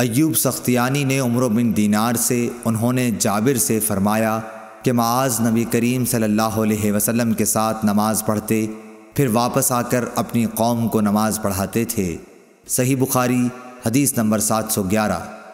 अयूब सख्तियानी ने उम्र बिन दीनार से उन्होंने जाबिर से फरमाया कि माज नबी करीम सल्लल्लाहु अलैहि वसल्लम के साथ नमाज़ पढ़ते फिर वापस आकर अपनी कौम को नमाज़ पढ़ाते थे सही बुखारी हदीस नंबर सात सौ ग्यारह